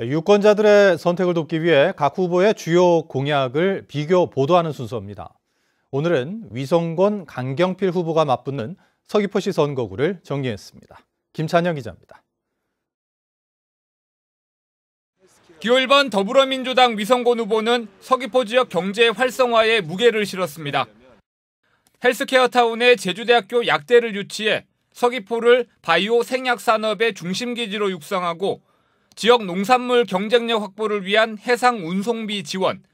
유권자들의 선택을 돕기 위해 각 후보의 주요 공약을 비교 보도하는 순서입니다. 오늘은 위성권 강경필 후보가 맞붙는 서귀포시 선거구를 정리했습니다. 김찬영 기자입니다. 기호 1번 더불어민주당 위성권 후보는 서귀포 지역 경제 활성화에 무게를 실었습니다. 헬스케어 타운에 제주대학교 약대를 유치해 서귀포를 바이오 생약 산업의 중심기지로 육성하고 지역 농산물 경쟁력 확보를 위한 해상 운송비 지원,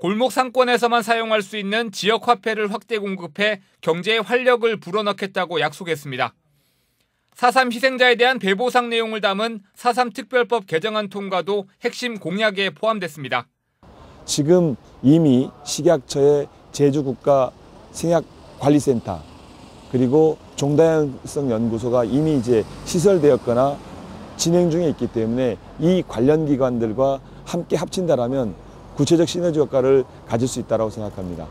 골목 상권에서만 사용할 수 있는 지역 화폐를 확대 공급해 경제에 활력을 불어넣겠다고 약속했습니다. 4.3 희생자에 대한 배보상 내용을 담은 4.3 특별법 개정안 통과도 핵심 공약에 포함됐습니다. 지금 이미 식약처의 제주국가 생약관리센터 그리고 종단성 연구소가 이미 이제 시설되었거나 진행 중에 있기 때문에 이 관련 기관들과 함께 합친다라면 구체적 시너지 효과를 가질 수 있다고 생각합니다.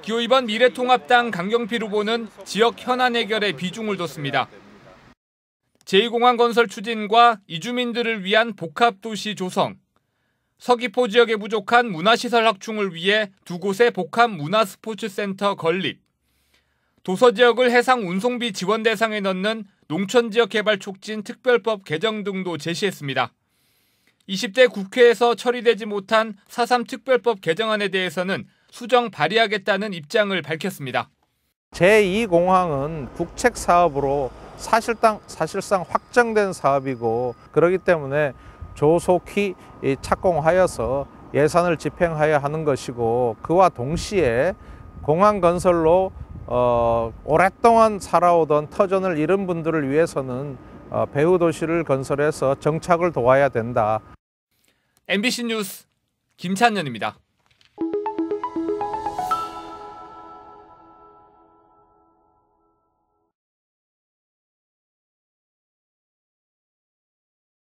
기호 2번 미래통합당 강경필 후보는 지역 현안 해결에 비중을 뒀습니다. 제2공항 건설 추진과 이주민들을 위한 복합도시 조성, 서귀포 지역에 부족한 문화시설 확충을 위해 두 곳의 복합 문화스포츠센터 건립, 도서 지역을 해상 운송비 지원 대상에 넣는 농촌지역개발촉진 특별법 개정 등도 제시했습니다. 20대 국회에서 처리되지 못한 4.3 특별법 개정안에 대해서는 수정 발의하겠다는 입장을 밝혔습니다. 제2공항은 국책 사업으로 사실상, 사실상 확정된 사업이고 그렇기 때문에 조속히 착공하여서 예산을 집행하여 하는 것이고 그와 동시에 공항 건설로 어, 오랫동안 살아오던 터전을 잃은 분들을 위해서는 어, 배후 도시를 건설해서 정착을 도와야 된다. MBC 뉴스 김찬년입니다.